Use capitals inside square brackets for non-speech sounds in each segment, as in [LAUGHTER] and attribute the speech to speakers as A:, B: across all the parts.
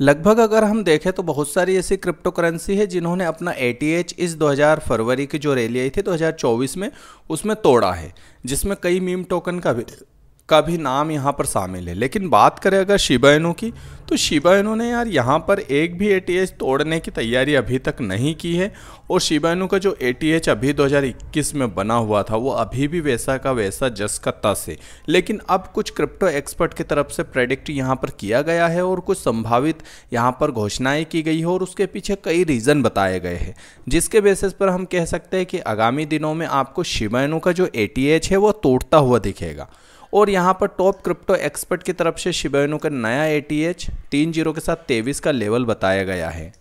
A: लगभग अगर हम देखें तो बहुत सारी ऐसी क्रिप्टो करेंसी है जिन्होंने अपना ए इस 2000 फरवरी की जो रैली आई थी 2024 में उसमें तोड़ा है जिसमें कई मीम टोकन का भी का भी नाम यहाँ पर शामिल है लेकिन बात करें अगर शिबाइनों की तो शिबाइनों ने यार यहाँ पर एक भी ए तोड़ने की तैयारी अभी तक नहीं की है और शिबाइनों का जो ए अभी 2021 में बना हुआ था वो अभी भी वैसा का वैसा जस का तस है लेकिन अब कुछ क्रिप्टो एक्सपर्ट की तरफ से प्रेडिक्ट यहाँ पर किया गया है और कुछ संभावित यहाँ पर घोषणाएँ की गई है और उसके पीछे कई रीज़न बताए गए हैं जिसके बेसिस पर हम कह सकते हैं कि आगामी दिनों में आपको शिबाइनों का जो ए है वो तोड़ता हुआ दिखेगा और यहाँ पर टॉप क्रिप्टो एक्सपर्ट की तरफ से शिबेनो का नया ए टी एच तीन जीरो के साथ तेईस का लेवल बताया गया है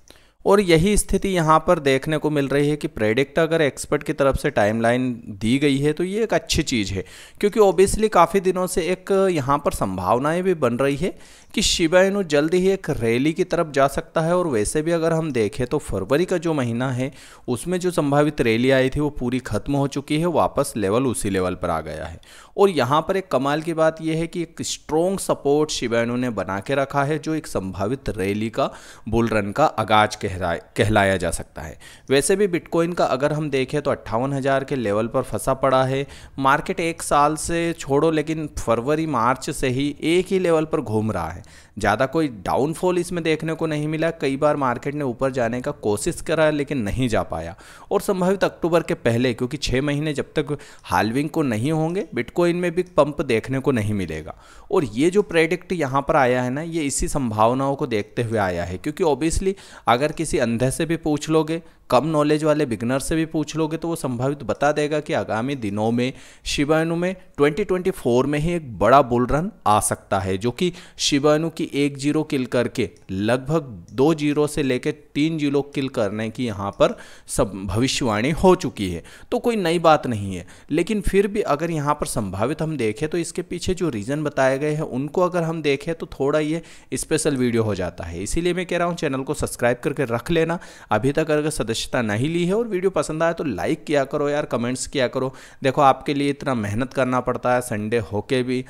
A: और यही स्थिति यहाँ पर देखने को मिल रही है कि प्रेडिक्ट अगर एक्सपर्ट की तरफ से टाइमलाइन दी गई है तो ये एक अच्छी चीज़ है क्योंकि ओबियसली काफ़ी दिनों से एक यहाँ पर संभावनाएं भी बन रही है कि शिवायनु जल्द ही एक रैली की तरफ जा सकता है और वैसे भी अगर हम देखें तो फरवरी का जो महीना है उसमें जो संभावित रैली आई थी वो पूरी ख़त्म हो चुकी है वापस लेवल उसी लेवल पर आ गया है और यहाँ पर एक कमाल की बात यह है कि एक स्ट्रॉन्ग सपोर्ट शिवायनु ने बना के रखा है जो एक संभावित रैली का बुलरन का आगाज कह कहलाया जा सकता है वैसे भी बिटकॉइन का अगर हम देखें तो अट्ठावन हज़ार के लेवल पर फंसा पड़ा है मार्केट एक साल से छोड़ो लेकिन फरवरी मार्च से ही एक ही लेवल पर घूम रहा है ज़्यादा कोई डाउनफॉल इसमें देखने को नहीं मिला कई बार मार्केट ने ऊपर जाने का कोशिश करा लेकिन नहीं जा पाया और संभावित अक्टूबर के पहले क्योंकि छः महीने जब तक हालविंग को नहीं होंगे बिटकॉइन में भी पंप देखने को नहीं मिलेगा और ये जो प्रेडिक्ट यहाँ पर आया है ना ये इसी संभावनाओं को देखते हुए आया है क्योंकि ऑब्वियसली अगर किसी किसी अंधे से भी पूछ लोगे कम नॉलेज वाले बिगनर से भी पूछ लोगे तो वो संभावित बता देगा कि आगामी दिनों में शिवानु में 2024 में ही एक बड़ा बुल रन आ सकता है जो कि शिवानु की एक जीरो किल करके लगभग दो जीरो से लेकर तीन जीरो किल करने की यहाँ पर सब भविष्यवाणी हो चुकी है तो कोई नई बात नहीं है लेकिन फिर भी अगर यहाँ पर संभावित हम देखें तो इसके पीछे जो रीज़न बताए गए हैं उनको अगर हम देखें तो थोड़ा ये स्पेशल वीडियो हो जाता है इसीलिए मैं कह रहा हूँ चैनल को सब्सक्राइब करके रख लेना अभी तक अगर सदस्यता नहीं ली है और वीडियो पसंद आए तो लाइक किया करो यार कमेंट्स किया करो देखो आपके लिए इतना मेहनत करना पड़ता है संडे होके भी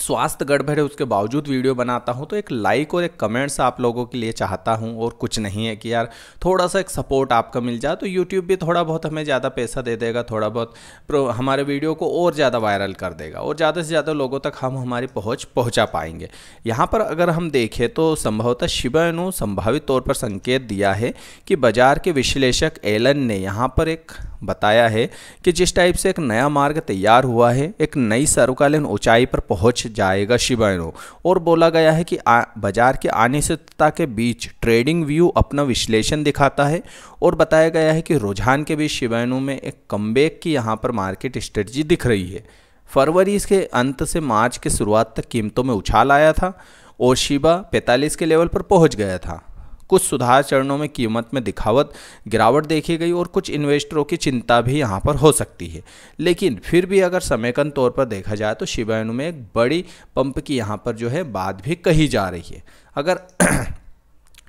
A: स्वास्थ्य गड़बड़ है उसके बावजूद वीडियो बनाता हूँ तो एक लाइक और एक कमेंट्स आप लोगों के लिए चाहता हूँ और कुछ नहीं है कि यार थोड़ा सा एक सपोर्ट आपका मिल जाए तो यूट्यूब भी थोड़ा बहुत हमें ज़्यादा पैसा दे देगा थोड़ा बहुत हमारे वीडियो को और ज़्यादा वायरल कर देगा और ज़्यादा से ज़्यादा लोगों तक हम हमारी पहुँच पहुँचा पाएंगे यहाँ पर अगर हम देखें तो संभवतः शिवानु संभावित तौर पर संकेत दिया है कि बाजार के विश्लेषक एलन ने यहाँ पर एक बताया है कि जिस टाइप से एक नया मार्ग तैयार हुआ है एक नई सर्वकालीन ऊंचाई पर पहुंच जाएगा शिवायनों और बोला गया है कि बाजार की अनिश्चितता के बीच ट्रेडिंग व्यू अपना विश्लेषण दिखाता है और बताया गया है कि रुझान के बीच शिबाइनो में एक कमबैक की यहाँ पर मार्केट स्ट्रेटजी दिख रही है फरवरी के अंत से मार्च के शुरुआत तक कीमतों में उछाल आया था और शिबा 45 के लेवल पर पहुंच गया था कुछ सुधार चरणों में कीमत में दिखावट गिरावट देखी गई और कुछ इन्वेस्टरों की चिंता भी यहाँ पर हो सकती है लेकिन फिर भी अगर समयकन तौर पर देखा जाए तो शिवायनु में एक बड़ी पंप की यहाँ पर जो है बात भी कही जा रही है अगर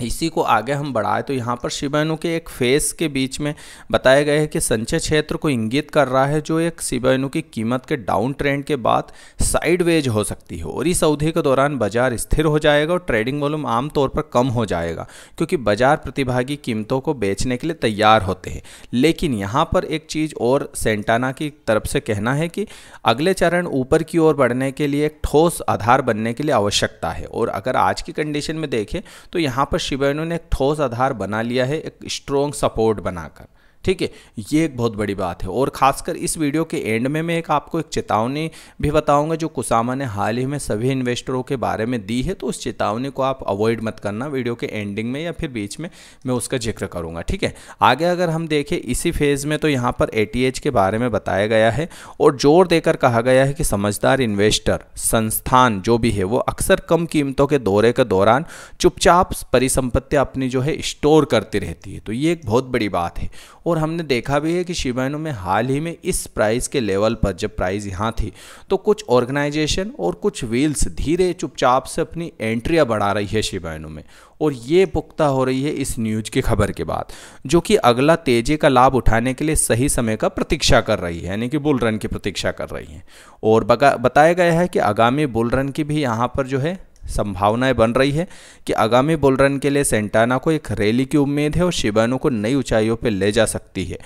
A: इसी को आगे हम बढ़ाए तो यहाँ पर शिवाणु के एक फेस के बीच में बताया गया है कि संचय क्षेत्र को इंगित कर रहा है जो एक शिवाणु की कीमत के डाउन ट्रेंड के बाद साइडवेज हो सकती है और इस अवधि के दौरान बाजार स्थिर हो जाएगा और ट्रेडिंग वॉल्यूम आमतौर पर कम हो जाएगा क्योंकि बाजार प्रतिभागी कीमतों को बेचने के लिए तैयार होते हैं लेकिन यहाँ पर एक चीज़ और सेंटाना की तरफ से कहना है कि अगले चरण ऊपर की ओर बढ़ने के लिए एक ठोस आधार बनने के लिए आवश्यकता है और अगर आज की कंडीशन में देखें तो यहाँ पर शिवेणु ने एक ठोस आधार बना लिया है एक स्ट्रोंग सपोर्ट बनाकर ठीक है ये एक बहुत बड़ी बात है और ख़ासकर इस वीडियो के एंड में मैं एक आपको एक चेतावनी भी बताऊंगा जो कुसामा ने हाल ही में सभी इन्वेस्टरों के बारे में दी है तो उस चेतावनी को आप अवॉइड मत करना वीडियो के एंडिंग में या फिर बीच में मैं उसका जिक्र करूँगा ठीक है आगे अगर हम देखें इसी फेज़ में तो यहाँ पर ए के बारे में बताया गया है और जोर देकर कहा गया है कि समझदार इन्वेस्टर संस्थान जो भी है वो अक्सर कम कीमतों के दौरे के दौरान चुपचाप परिसंपत्तियाँ अपनी जो है स्टोर करती रहती है तो ये एक बहुत बड़ी बात है और हमने देखा भी है कि शिबाइनो में हाल ही में इस प्राइस के लेवल पर जब प्राइस यहाँ थी तो कुछ ऑर्गेनाइजेशन और कुछ व्हील्स धीरे चुपचाप से अपनी एंट्रियाँ बढ़ा रही है शिबाइनो में और ये पुख्ता हो रही है इस न्यूज की खबर के बाद जो कि अगला तेजी का लाभ उठाने के लिए सही समय का प्रतीक्षा कर रही है यानी कि बुल रन की प्रतीक्षा कर रही है और बताया गया है कि आगामी बुल रन की भी यहाँ पर जो है संभावनाएं बन रही है कि आगामी बुलरन रन के लिए सेंटाना को एक रैली की उम्मीद है और शिबानो को नई ऊंचाइयों पर ले जा सकती है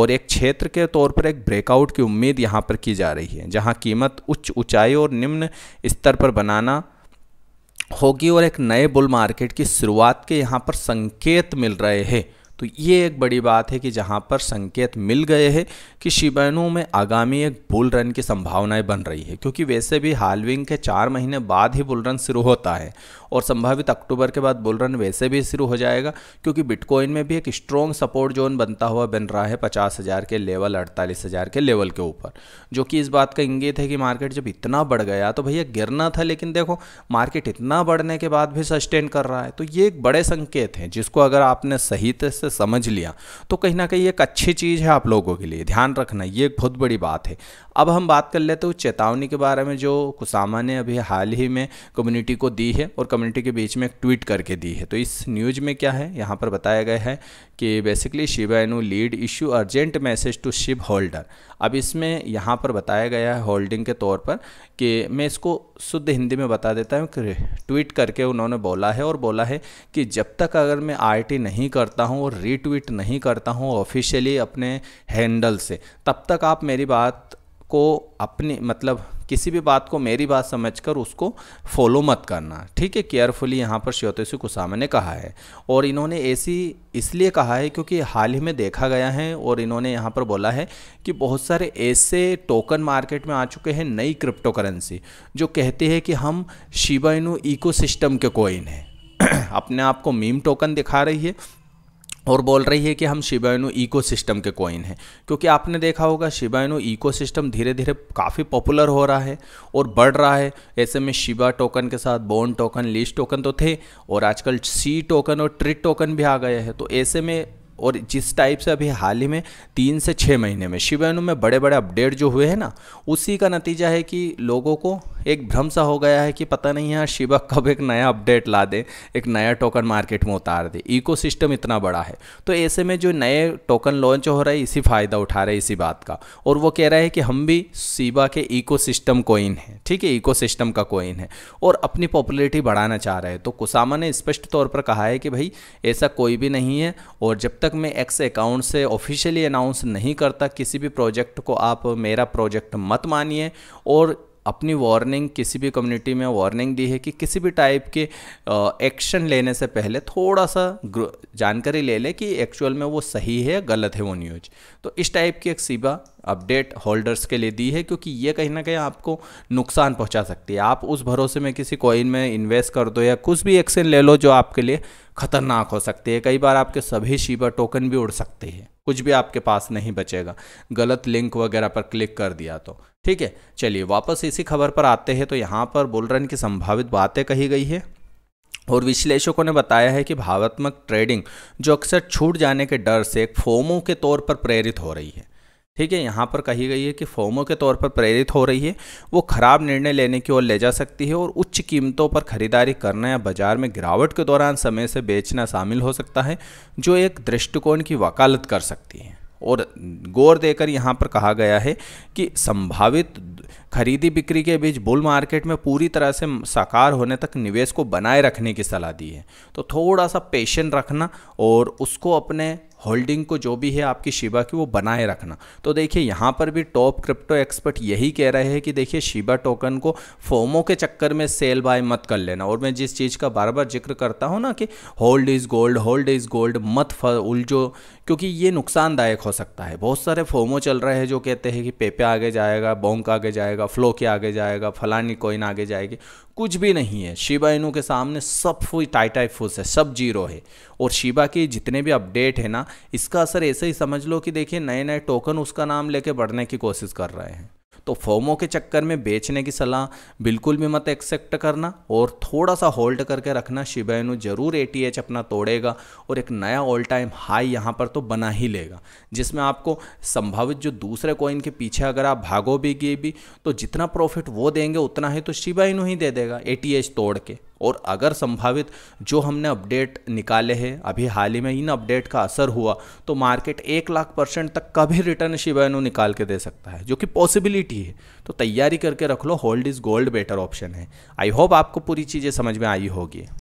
A: और एक क्षेत्र के तौर पर एक ब्रेकआउट की उम्मीद यहाँ पर की जा रही है जहाँ कीमत उच्च ऊंचाई और निम्न स्तर पर बनाना होगी और एक नए बुल मार्केट की शुरुआत के यहाँ पर संकेत मिल रहे हैं तो ये एक बड़ी बात है कि जहाँ पर संकेत मिल गए हैं कि शिबाइनों में आगामी एक बुल रन की संभावनाएं बन रही है क्योंकि वैसे भी हालविंग के चार महीने बाद ही बुल रन शुरू होता है और संभावित अक्टूबर के बाद बुल रन वैसे भी शुरू हो जाएगा क्योंकि बिटकॉइन में भी एक स्ट्रॉन्ग सपोर्ट जोन बनता हुआ बन रहा है पचास हज़ार के लेवल अड़तालीस हज़ार के लेवल के ऊपर जो कि इस बात का इंगित है कि मार्केट जब इतना बढ़ गया तो भैया गिरना था लेकिन देखो मार्केट इतना बढ़ने के बाद भी सस्टेन कर रहा है तो ये एक बड़े संकेत हैं जिसको अगर आपने सही तरह से समझ लिया तो कहीं ना कहीं एक अच्छी चीज़ है आप लोगों के लिए ध्यान रखना ये एक बहुत बड़ी बात है अब हम बात कर लेते हैं चेतावनी के बारे में जो कुसामा ने अभी हाल ही में कम्युनिटी को दी है और कम्युनिटी के बीच में एक ट्वीट करके दी है तो इस न्यूज़ में क्या है यहाँ पर बताया गया है कि बेसिकली शिवाइनो lead issue urgent message to ship holder अब इसमें यहाँ पर बताया गया है होल्डिंग के तौर पर कि मैं इसको शुद्ध हिंदी में बता देता हूँ ट्वीट करके उन्होंने बोला है और बोला है कि जब तक अगर मैं आई नहीं करता हूँ और रीट्वीट नहीं करता हूँ ऑफिशियली अपने हैंडल से तब तक आप मेरी बात को अपनी मतलब किसी भी बात को मेरी बात समझकर उसको फॉलो मत करना ठीक है केयरफुली यहाँ पर श्योतेशु कुसामा ने कहा है और इन्होंने ऐसी इसलिए कहा है क्योंकि हाल ही में देखा गया है और इन्होंने यहाँ पर बोला है कि बहुत सारे ऐसे टोकन मार्केट में आ चुके हैं नई क्रिप्टो करेंसी जो कहती है कि हम शिबाइनू इको के कोइन हैं [CLEARS THROAT] अपने आप को मीम टोकन दिखा रही है और बोल रही है कि हम शिबाइनो इकोसिस्टम के कॉइन हैं क्योंकि आपने देखा होगा शिबाइनो इकोसिस्टम धीरे धीरे काफ़ी पॉपुलर हो रहा है और बढ़ रहा है ऐसे में शिबा टोकन के साथ बोन टोकन लिस्ट टोकन तो थे और आजकल सी टोकन और ट्रिट टोकन भी आ गए हैं तो ऐसे में और जिस टाइप से अभी हाल ही में तीन से छः महीने में शिवानु में बड़े बड़े अपडेट जो हुए हैं ना उसी का नतीजा है कि लोगों को एक भ्रम सा हो गया है कि पता नहीं यार शिवा कब एक नया अपडेट ला दे एक नया टोकन मार्केट में उतार दे इको इतना बड़ा है तो ऐसे में जो नए टोकन लॉन्च हो रहा है इसी फ़ायदा उठा रहे इसी बात का और वो कह रहा है कि हम भी शिवा के इको सिस्टम कोइन है ठीक है सिस्टम का कोइन है और अपनी पॉपुलरिटी बढ़ाना चाह रहे हैं तो कुसामा ने स्पष्ट तौर पर कहा है कि भाई ऐसा कोई भी नहीं है और जब तक तक मैं एक्स अकाउंट से ऑफिशियली अनाउंस नहीं करता किसी भी प्रोजेक्ट को आप मेरा प्रोजेक्ट मत मानिए और अपनी वार्निंग किसी भी कम्युनिटी में वार्निंग दी है कि किसी भी टाइप के एक्शन लेने से पहले थोड़ा सा जानकारी ले लें कि एक्चुअल में वो सही है गलत है वो न्यूज तो इस टाइप की एक सीबा अपडेट होल्डर्स के लिए दी है क्योंकि ये कहीं ना कहीं आपको नुकसान पहुंचा सकती है आप उस भरोसे में किसी कॉइन में इन्वेस्ट कर दो या कुछ भी एक्शन ले लो जो आपके लिए खतरनाक हो सकती है कई बार आपके सभी शीबा टोकन भी उड़ सकते हैं कुछ भी आपके पास नहीं बचेगा गलत लिंक वगैरह पर क्लिक कर दिया तो ठीक है चलिए वापस इसी खबर पर आते हैं तो यहाँ पर बुलरन की संभावित बातें कही गई है और विश्लेषकों ने बताया है कि भावात्मक ट्रेडिंग जो अक्सर छूट जाने के डर से एक फोमो के तौर पर प्रेरित हो रही है ठीक है यहाँ पर कही गई है कि फॉर्मों के तौर पर प्रेरित हो रही है वो ख़राब निर्णय लेने की ओर ले जा सकती है और उच्च कीमतों पर खरीदारी करना या बाजार में गिरावट के दौरान समय से बेचना शामिल हो सकता है जो एक दृष्टिकोण की वकालत कर सकती है और गौर देकर यहाँ पर कहा गया है कि संभावित खरीदी बिक्री के बीच बुल मार्केट में पूरी तरह से साकार होने तक निवेश को बनाए रखने की सलाह दी है तो थोड़ा सा पेशेंट रखना और उसको अपने होल्डिंग को जो भी है आपकी शिबा की वो बनाए रखना तो देखिए यहाँ पर भी टॉप क्रिप्टो एक्सपर्ट यही कह रहे हैं कि देखिए शिबा टोकन को फोमो के चक्कर में सेल बाय मत कर लेना और मैं जिस चीज़ का बार बार जिक्र करता हूँ ना कि hold is gold hold is gold मत उलझो क्योंकि ये नुकसानदायक हो सकता है बहुत सारे फोमो चल रहे हैं जो कहते हैं कि पेपे आगे जाएगा बोंक आगे जाएगा जाएगा फ्लो के आगे जाएगा फलानी कोइन आगे जाएगी कुछ भी नहीं है शिबा इनू के सामने सब फुल टाइप फुस है सब जीरो है और शिबा के जितने भी अपडेट है ना इसका असर ऐसे ही समझ लो कि देखिए नए नए टोकन उसका नाम लेके बढ़ने की कोशिश कर रहे हैं तो फॉर्मों के चक्कर में बेचने की सलाह बिल्कुल भी मत एक्सेप्ट करना और थोड़ा सा होल्ड करके रखना शिबाइनु जरूर एटीएच अपना तोड़ेगा और एक नया ऑल टाइम हाई यहाँ पर तो बना ही लेगा जिसमें आपको संभावित जो दूसरे कॉइन के पीछे अगर आप भागो भी गए भी तो जितना प्रॉफिट वो देंगे उतना ही तो शिबाइनू ही दे देगा ए तोड़ के और अगर संभावित जो हमने अपडेट निकाले हैं अभी हाल ही में इन अपडेट का असर हुआ तो मार्केट एक लाख परसेंट तक का भी रिटर्न शिवायनु निकाल के दे सकता है जो कि पॉसिबिलिटी है तो तैयारी करके रख लो hold is gold better option है आई होप आपको पूरी चीज़ें समझ में आई होगी